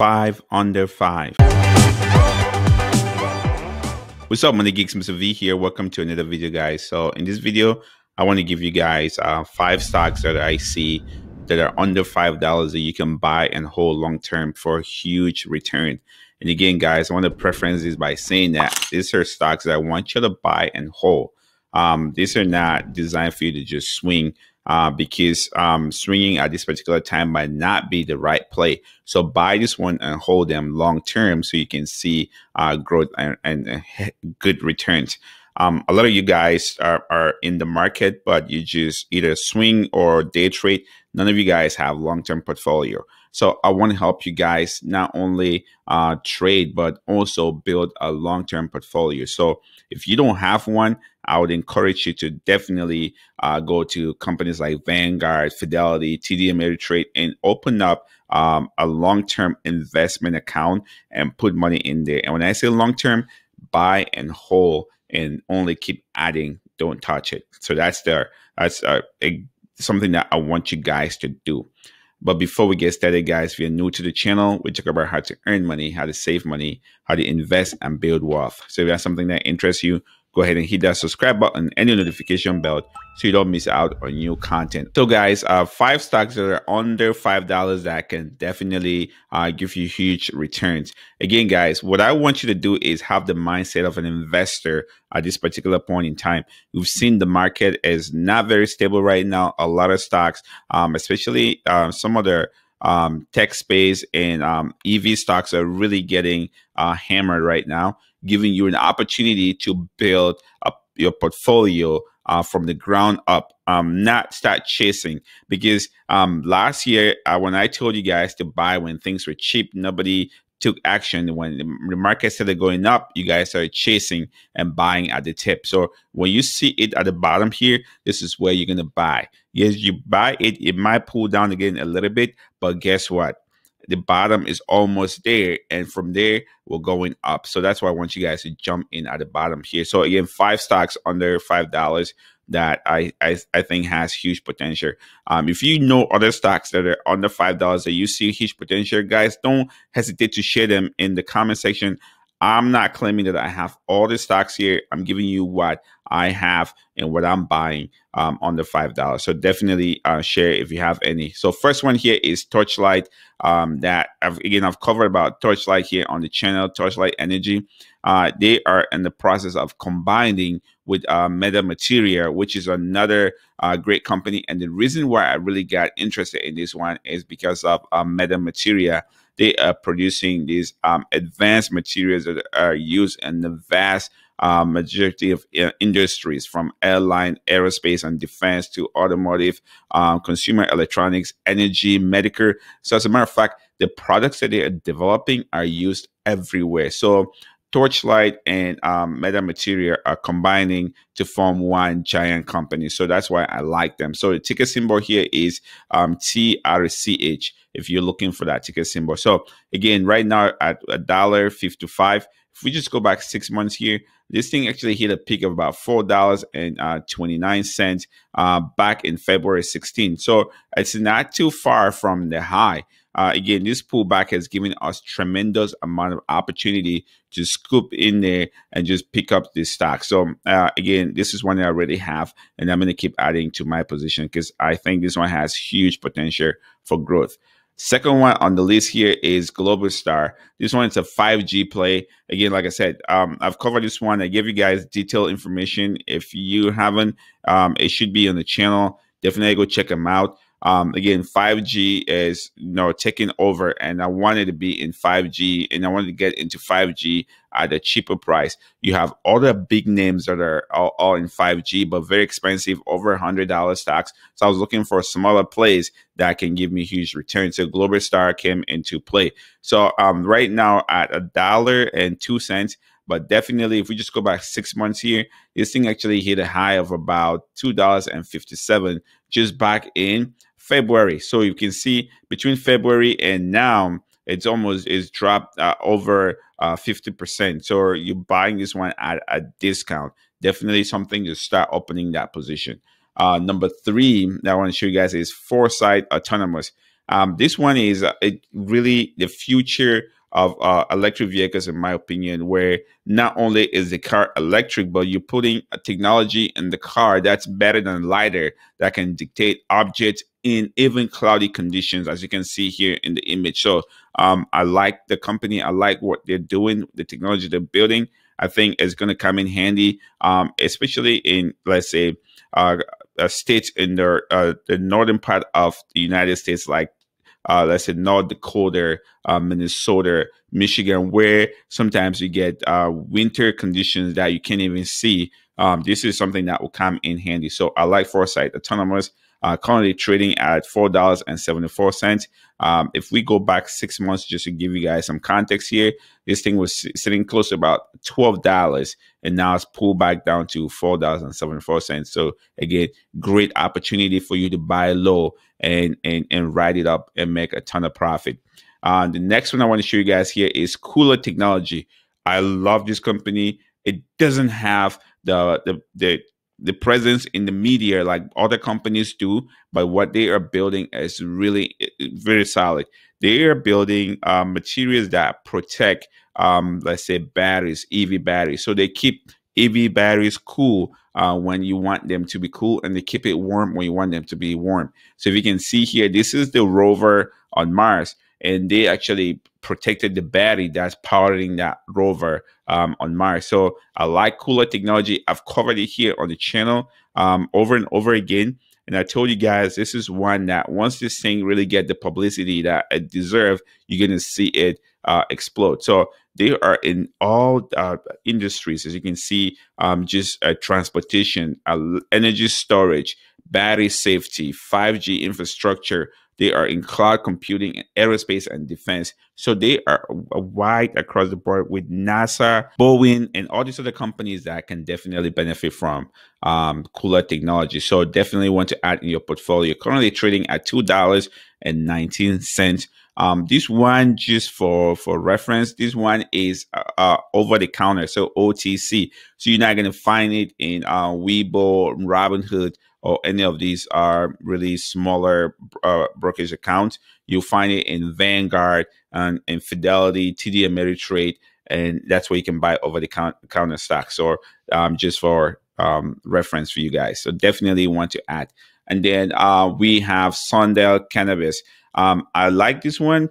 five under five. What's up, Money Geeks? Mr. V here. Welcome to another video, guys. So in this video, I want to give you guys uh, five stocks that I see that are under five dollars that you can buy and hold long term for a huge return. And again, guys, I want to preference this by saying that these are stocks that I want you to buy and hold. Um, these are not designed for you to just swing uh, because um, swinging at this particular time might not be the right play. So buy this one and hold them long term so you can see uh, growth and, and uh, good returns. Um, a lot of you guys are, are in the market, but you just either swing or day trade. None of you guys have long term portfolio. So I want to help you guys not only uh, trade, but also build a long term portfolio. So if you don't have one, I would encourage you to definitely uh, go to companies like Vanguard, Fidelity, TD Ameritrade, and open up um, a long term investment account and put money in there. And when I say long term, buy and hold and only keep adding, don't touch it. So that's there. That's uh, a, something that I want you guys to do. But before we get started, guys, if you're new to the channel, we talk about how to earn money, how to save money, how to invest and build wealth. So if that's something that interests you, go ahead and hit that subscribe button and the notification bell so you don't miss out on new content. So, guys, uh, five stocks that are under five dollars that can definitely uh, give you huge returns. Again, guys, what I want you to do is have the mindset of an investor at this particular point in time. We've seen the market is not very stable right now. A lot of stocks, um, especially uh, some of the um, tech space and um, EV stocks are really getting uh, hammered right now, giving you an opportunity to build up your portfolio uh, from the ground up, um, not start chasing. Because um, last year, uh, when I told you guys to buy when things were cheap, nobody took action when the market started going up you guys started chasing and buying at the tip so when you see it at the bottom here this is where you're going to buy yes you buy it it might pull down again a little bit but guess what the bottom is almost there and from there we're going up so that's why i want you guys to jump in at the bottom here so again five stocks under five dollars that I, I, I think has huge potential. Um, if you know other stocks that are under five dollars that you see huge potential, guys, don't hesitate to share them in the comment section I'm not claiming that I have all the stocks here. I'm giving you what I have and what I'm buying um, on the five dollars. So definitely uh, share if you have any. So first one here is Torchlight. Um, that I've, again I've covered about Torchlight here on the channel. Torchlight Energy. Uh, they are in the process of combining with uh, Meta Material, which is another uh, great company. And the reason why I really got interested in this one is because of uh, Meta Material they are producing these um, advanced materials that are used in the vast uh, majority of uh, industries from airline, aerospace, and defense to automotive, um, consumer electronics, energy, medical. So, as a matter of fact, the products that they are developing are used everywhere. So, Torchlight and um, Material are combining to form one giant company. So that's why I like them. So the ticker symbol here is um, TRCH if you're looking for that ticker symbol. So again, right now at a dollar fifty-five. If we just go back six months here, this thing actually hit a peak of about four dollars and uh, twenty-nine cents uh, back in February 16. So it's not too far from the high. Uh, again, this pullback has given us tremendous amount of opportunity to scoop in there and just pick up this stock. So uh, again, this is one that I already have, and I'm going to keep adding to my position because I think this one has huge potential for growth. Second one on the list here is Global Star. This one is a 5G play. Again, like I said, um, I've covered this one. I gave you guys detailed information. If you haven't, um, it should be on the channel. Definitely go check them out. Um, again, 5G is you know taking over, and I wanted to be in 5G, and I wanted to get into 5G at a cheaper price. You have other big names that are all, all in 5G, but very expensive, over $100 stocks. So I was looking for smaller plays that can give me huge returns. So Global Star came into play. So um, right now at a dollar and two cents, but definitely if we just go back six months here, this thing actually hit a high of about $2.57 just back in February. So you can see between February and now, it's almost it's dropped uh, over uh, 50%. So you're buying this one at a discount. Definitely something to start opening that position. Uh, number three that I want to show you guys is Foresight Autonomous. Um, this one is uh, it really the future of uh, electric vehicles, in my opinion, where not only is the car electric, but you're putting a technology in the car that's better than LiDAR that can dictate objects in even cloudy conditions, as you can see here in the image. So um, I like the company. I like what they're doing, the technology they're building. I think it's going to come in handy, um, especially in, let's say, uh, uh state in the, uh, the northern part of the United States, like uh, let's say North Dakota, uh, Minnesota, Michigan, where sometimes you get uh, winter conditions that you can't even see. Um, this is something that will come in handy. So I like Foresight Autonomous uh, currently trading at $4.74. Um, if we go back six months, just to give you guys some context here, this thing was sitting close to about $12 and now it's pulled back down to $4.74. So again, great opportunity for you to buy low and, and, and ride it up and make a ton of profit. Uh, the next one I want to show you guys here is Cooler Technology. I love this company. It doesn't have the, the, the the presence in the media like other companies do but what they are building is really very solid they are building uh, materials that protect um, let's say batteries ev batteries so they keep ev batteries cool uh, when you want them to be cool and they keep it warm when you want them to be warm so if you can see here this is the rover on mars and they actually protected the battery that's powering that rover um, on Mars. So I like cooler technology. I've covered it here on the channel um, over and over again. And I told you guys, this is one that once this thing really get the publicity that it deserves, you're going to see it uh, explode. So they are in all uh, industries, as you can see, um, just uh, transportation, uh, energy storage, battery safety, 5G infrastructure, they are in cloud computing, aerospace, and defense. So they are uh, wide across the board with NASA, Boeing, and all these other companies that can definitely benefit from um, cooler technology. So definitely want to add in your portfolio. Currently trading at two dollars and nineteen cents. Um, this one, just for for reference, this one is uh, uh, over the counter, so OTC. So you're not gonna find it in uh, Weibo, Robinhood, or any of these are really smaller uh, brokerage accounts, you'll find it in Vanguard and, in Fidelity, TD Ameritrade, and that's where you can buy over the counter stocks or um, just for um, reference for you guys. So definitely want to add. And then uh, we have Sundell Cannabis. Um, I like this one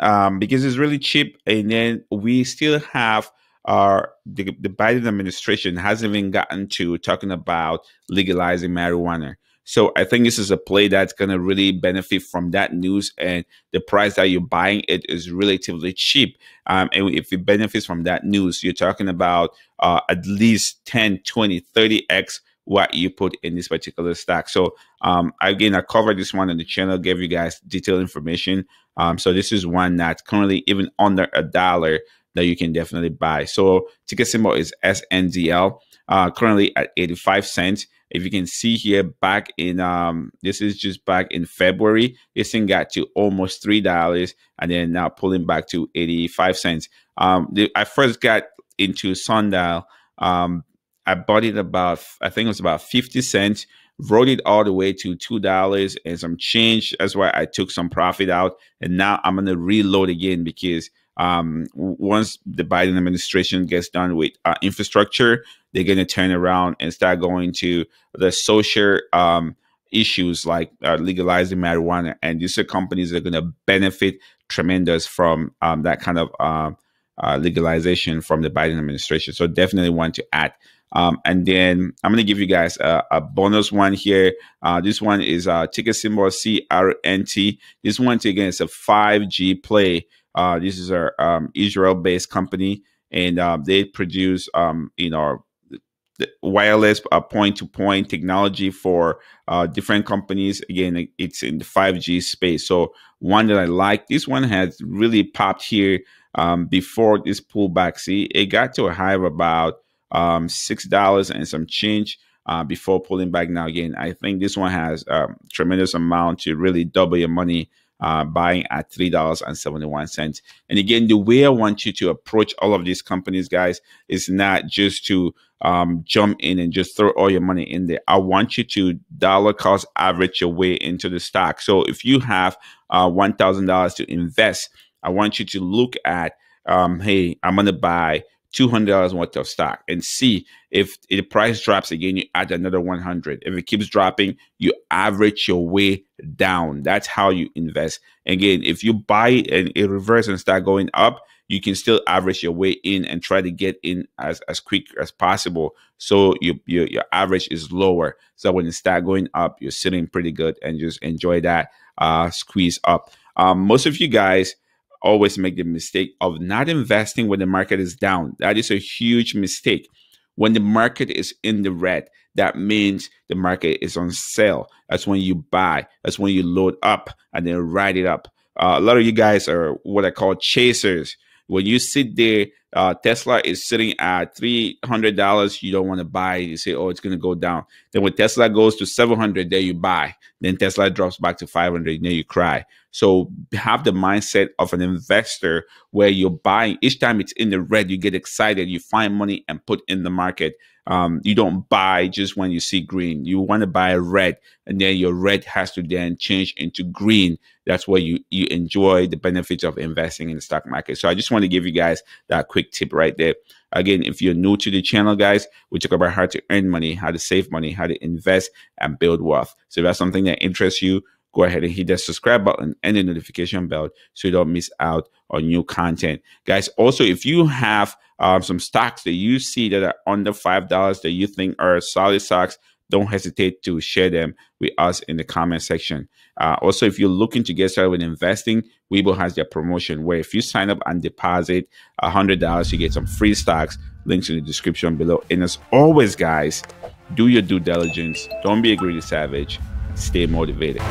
um, because it's really cheap. And then we still have – are the, the Biden administration hasn't even gotten to talking about legalizing marijuana. So I think this is a play that's going to really benefit from that news, and the price that you're buying it is relatively cheap. Um, and if it benefits from that news, you're talking about uh, at least 10, 20, 30x what you put in this particular stack. So um, again, I covered this one on the channel, gave you guys detailed information. Um, so this is one that's currently even under a dollar that you can definitely buy. So ticket symbol is SNDL, uh, currently at 85 cents. If you can see here, back in um, this is just back in February, this thing got to almost three dollars, and then now pulling back to 85 cents. Um, the, I first got into Sundial. Um, I bought it about, I think it was about 50 cents Wrote it all the way to two dollars and some change. That's why I took some profit out, and now I'm gonna reload again because um, once the Biden administration gets done with uh, infrastructure, they're going to turn around and start going to the social um, issues like uh, legalizing marijuana. And these are companies that are going to benefit tremendous from um, that kind of uh, uh, legalization from the Biden administration. So definitely want to add. Um, and then I'm going to give you guys a, a bonus one here. Uh, this one is uh, ticket symbol CRNT. This one, again, is a 5G play uh, this is a um, Israel-based company, and uh, they produce um, you know wireless uh, point-to-point technology for uh, different companies. Again, it's in the 5G space. So one that I like, this one has really popped here um, before this pullback. See, it got to a high of about um, $6 and some change uh, before pulling back. Now, again, I think this one has a um, tremendous amount to really double your money uh, buying at $3.71. And again, the way I want you to approach all of these companies, guys, is not just to um, jump in and just throw all your money in there. I want you to dollar cost average your way into the stock. So if you have uh, $1,000 to invest, I want you to look at, um, hey, I'm going to buy $200 worth of stock and see if the price drops again, you add another 100. If it keeps dropping, you average your way down. That's how you invest. Again, if you buy and it reverse and start going up, you can still average your way in and try to get in as, as quick as possible. So your your average is lower. So when it start going up, you're sitting pretty good and just enjoy that uh, squeeze up. Um, most of you guys – always make the mistake of not investing when the market is down. That is a huge mistake. When the market is in the red, that means the market is on sale. That's when you buy. That's when you load up and then ride it up. Uh, a lot of you guys are what I call chasers. When you sit there, uh, Tesla is sitting at three hundred dollars. You don't want to buy. You say, "Oh, it's going to go down." Then when Tesla goes to seven hundred, then you buy. Then Tesla drops back to five hundred, then you cry. So have the mindset of an investor where you're buying each time it's in the red. You get excited. You find money and put in the market. Um, you don't buy just when you see green. You want to buy red, and then your red has to then change into green that's where you you enjoy the benefits of investing in the stock market. So I just want to give you guys that quick tip right there. Again, if you're new to the channel, guys, we talk about how to earn money, how to save money, how to invest and build wealth. So if that's something that interests you, go ahead and hit that subscribe button and the notification bell so you don't miss out on new content. Guys, also, if you have um, some stocks that you see that are under $5 that you think are solid stocks, don't hesitate to share them with us in the comment section. Uh, also, if you're looking to get started with investing, Weibo has their promotion where if you sign up and deposit $100, you get some free stocks. Links in the description below. And as always, guys, do your due diligence. Don't be a greedy savage. Stay motivated.